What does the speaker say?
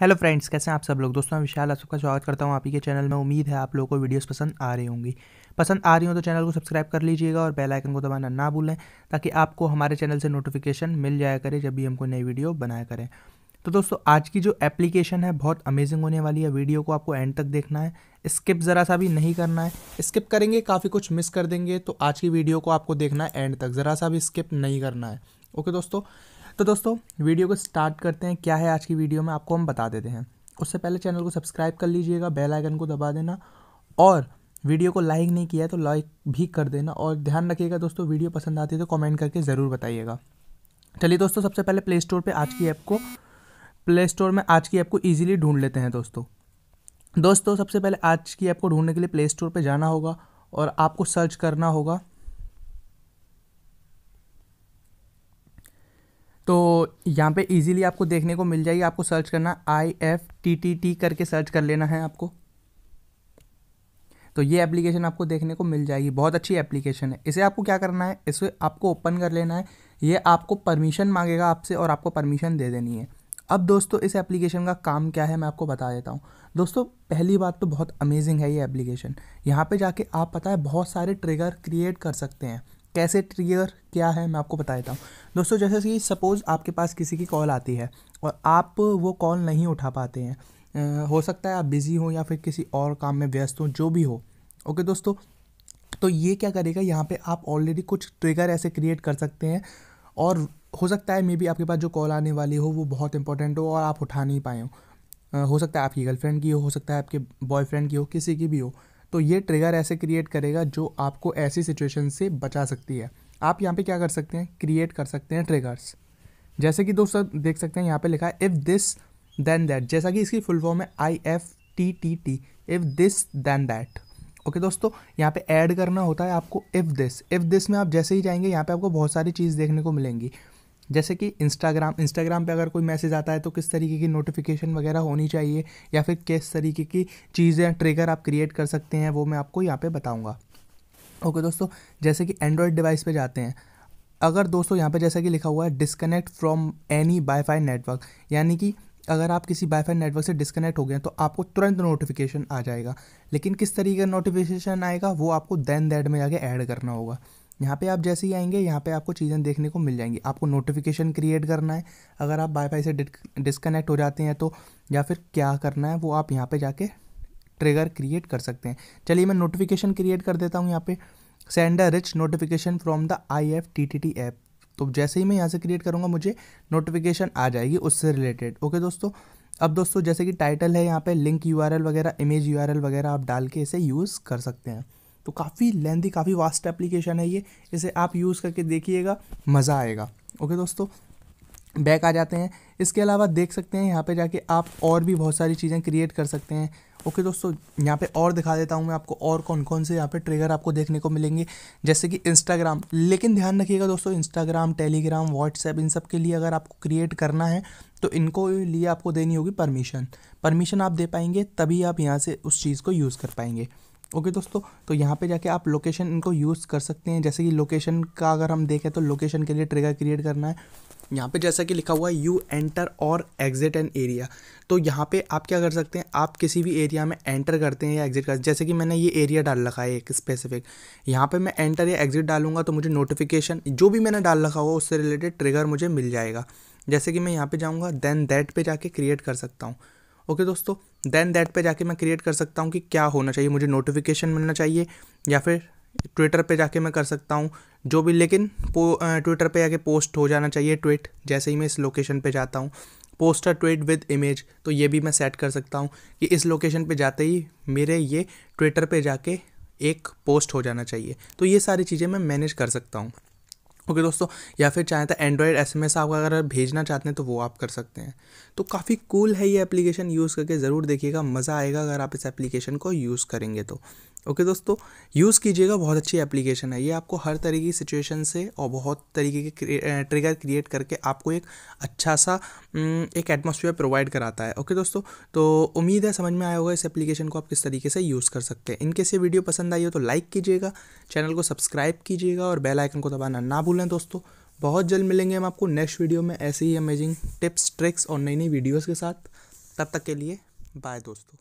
hello friends कैसे हैं आप सब लोग दोस्तों मैं विशाल आप सबका स्वागत करता हूं आप ही के चैनल में उम्मीद है आप लोगों को वीडियोस पसंद आ रही होंगी पसंद आ रही हो तो चैनल को सब्सक्राइब कर लीजिएगा और बेल आइकन को दबाना ना भूलें ताकि आपको हमारे चैनल से नोटिफिकेशन मिल जाया करे जब भी हमको नई वीडियो बनाया करें तो दोस्तों आज की जो एप्लीकेशन है बहुत अमेजिंग होने वाली है वीडियो को आपको एंड तक देखना है स्किप ज़रा सा भी नहीं करना है स्किप करेंगे काफ़ी कुछ मिस कर देंगे तो आज की वीडियो को आपको देखना है एंड तक ज़रा सा भी स्किप नहीं करना है ओके दोस्तों तो दोस्तों वीडियो को स्टार्ट करते हैं क्या है आज की वीडियो में आपको हम बता देते हैं उससे पहले चैनल को सब्सक्राइब कर लीजिएगा बेल आइकन को दबा देना और वीडियो को लाइक नहीं किया है तो लाइक भी कर देना और ध्यान रखिएगा दोस्तों वीडियो पसंद आती है तो कमेंट करके ज़रूर बताइएगा चलिए दोस्तों सबसे पहले प्ले स्टोर पर आज की ऐप को प्ले स्टोर में आज की ऐप को ईजिली ढूंढ लेते हैं दोस्तों दोस्तों सबसे पहले आज की ऐप को ढूंढने के लिए प्ले स्टोर पर जाना होगा और आपको सर्च करना होगा तो यहाँ पे इजीली आपको देखने को मिल जाएगी आपको सर्च करना I F T T T करके सर्च कर लेना है आपको तो ये एप्लीकेशन आपको देखने को मिल जाएगी बहुत अच्छी एप्लीकेशन है इसे आपको क्या करना है इसे आपको ओपन कर लेना है ये आपको परमिशन मांगेगा आपसे और आपको परमिशन दे देनी है अब दोस्तों इस एप्लीकेशन का काम क्या है मैं आपको बता देता हूँ दोस्तों पहली बात तो बहुत अमेजिंग है ये एप्लीकेशन यहाँ पे जाके आप पता है बहुत सारे ट्रिगर क्रिएट कर सकते हैं कैसे ट्रिगर क्या है मैं आपको बता देता हूँ दोस्तों जैसे कि सपोज़ आपके पास किसी की कॉल आती है और आप वो कॉल नहीं उठा पाते हैं हो सकता है आप बिज़ी हो या फिर किसी और काम में व्यस्त हो जो भी हो ओके दोस्तों तो ये क्या करेगा यहाँ पे आप ऑलरेडी कुछ ट्रिगर ऐसे क्रिएट कर सकते हैं और हो सकता है मे बी आपके पास जो कॉल आने वाली हो वो बहुत इंपॉर्टेंट हो और आप उठा नहीं पाए हो हो सकता है आपकी गर्लफ्रेंड की हो हो सकता है आपके बॉयफ्रेंड की हो किसी की भी हो तो ये ट्रिगर ऐसे क्रिएट करेगा जो आपको ऐसी सिचुएशन से बचा सकती है आप यहाँ पे क्या कर सकते हैं क्रिएट कर सकते हैं ट्रिगर्स जैसे कि दोस्तों देख सकते हैं यहाँ पे लिखा है इफ़ दिस देन दैट जैसा कि इसकी फुल फॉर्म है I F T T T if this then that okay दोस्तों यहाँ पे ऐड करना होता है आपको इफ़ दिस इफ़ दिस में आप जैसे ही जाएंगे यहाँ पे आपको बहुत सारी चीज़ देखने को मिलेंगी जैसे कि इंस्टाग्राम इंस्टाग्राम पे अगर कोई मैसेज आता है तो किस तरीके की नोटिफिकेशन वगैरह होनी चाहिए या फिर किस तरीके की चीज़ें ट्रिगर आप क्रिएट कर सकते हैं वो मैं आपको यहाँ पर बताऊँगा ओके okay, दोस्तों जैसे कि एंड्रॉयड डिवाइस पे जाते हैं अगर दोस्तों यहाँ पे जैसा कि लिखा हुआ है disconnect from any wifi network यानी कि अगर आप किसी वाईफाई नेटवर्क से डिस्कनेक्ट हो गए तो आपको तुरंत नोटिफिकेशन आ जाएगा लेकिन किस तरीके का नोटिफिकेशन आएगा वो आपको देन दैट में जाके ऐड करना होगा यहाँ पे आप जैसे ही आएंगे यहाँ पे आपको चीज़ें देखने को मिल जाएंगी आपको नोटिफिकेशन क्रिएट करना है अगर आप वाईफाई से डिस्कनेक्ट हो जाते हैं तो या फिर क्या करना है वो आप यहाँ पे जाके ट्रिगर क्रिएट कर सकते हैं चलिए मैं नोटिफिकेशन क्रिएट कर देता हूँ यहाँ पे send a rich notification from the I F T T T app तो जैसे ही मैं यहाँ से क्रिएट करूँगा मुझे नोटिफिकेशन आ जाएगी उससे रिलेटेड ओके दोस्तों अब दोस्तों जैसे कि टाइटल है यहाँ पे लिंक यूआरएल वगैरह इमेज यूआरएल वगैरह आप डाल के इसे यूज़ कर सकते हैं तो काफ़ी लेंदी काफ़ी वास्ट एप्लीकेशन है ये इसे आप यूज़ करके देखिएगा मज़ा आएगा ओके दोस्तों बैक आ जाते हैं इसके अलावा देख सकते हैं यहाँ पे जाके आप और भी बहुत सारी चीज़ें क्रिएट कर सकते हैं ओके दोस्तों यहाँ पे और दिखा देता हूँ मैं आपको और कौन कौन से यहाँ पे ट्रिगर आपको देखने को मिलेंगे जैसे कि इंस्टाग्राम लेकिन ध्यान रखिएगा दोस्तों इंस्टाग्राम टेलीग्राम व्हाट्सएप इन सब के लिए अगर आपको क्रिएट करना है तो इनको लिए आपको देनी होगी परमिशन परमिशन आप दे पाएंगे तभी आप यहाँ से उस चीज़ को यूज़ कर पाएंगे ओके दोस्तों तो यहाँ पे जाके आप लोकेशन इनको यूज़ कर सकते हैं जैसे कि लोकेशन का अगर हम देखें तो लोकेशन के लिए ट्रिगर क्रिएट करना है यहाँ पे जैसा कि लिखा हुआ है यू एंटर और एग्जिट एन एरिया तो यहाँ पे आप क्या कर सकते हैं आप किसी भी एरिया में एंटर करते हैं या एग्जिट करते हैं जैसे कि मैंने ये एरिया डाल रखा है एक स्पेसिफिक यहाँ पे मैं एंटर या एग्जिट डालूंगा तो मुझे नोटिफिकेशन जो भी मैंने डाल रखा हुआ उससे रिलेटेड ट्रिगर मुझे मिल जाएगा जैसे कि मैं यहाँ पर जाऊँगा देन दैट पर जाके क्रिएट कर सकता हूँ ओके दोस्तों देन दैट पे जाके मैं क्रिएट कर सकता हूँ कि क्या होना चाहिए मुझे नोटिफिकेशन मिलना चाहिए या फिर ट्विटर पे जाके मैं कर सकता हूँ जो भी लेकिन ट्विटर पे जाके पोस्ट हो जाना चाहिए ट्वीट जैसे ही मैं इस लोकेशन पे जाता हूँ पोस्टर ट्वीट विद इमेज तो ये भी मैं सेट कर सकता हूँ कि इस लोकेशन पे जाते ही मेरे ये ट्विटर पे जाके एक पोस्ट हो जाना चाहिए तो ये सारी चीज़ें मैं मैनेज कर सकता हूँ ओके okay, दोस्तों या फिर चाहे तो एंड्रॉयड एस एम एस आप अगर भेजना चाहते हैं तो वो आप कर सकते हैं तो काफ़ी कूल cool है ये एप्लीकेशन यूज़ करके ज़रूर देखिएगा मज़ा आएगा अगर आप इस एप्लीकेशन को यूज़ करेंगे तो ओके दोस्तों यूज़ कीजिएगा बहुत अच्छी एप्लीकेशन है ये आपको हर तरीके की सिचुएशन से और बहुत तरीके के ट्रिगर क्रिएट करके आपको एक अच्छा सा एक एटमोसफियर प्रोवाइड कराता है ओके दोस्तों तो उम्मीद है समझ में आया होगा इस एप्लीकेशन को आप किस तरीके से यूज़ कर सकते हैं इनके से वीडियो पसंद आई हो तो लाइक कीजिएगा चैनल को सब्सक्राइब कीजिएगा और बेलाइकन को दबाना ना भूलें दोस्तों बहुत जल्द मिलेंगे हम आपको नेक्स्ट वीडियो में ऐसे ही अमेजिंग टिप्स ट्रिक्स और नई नई वीडियोज़ के साथ तब तक के लिए बाय दोस्तों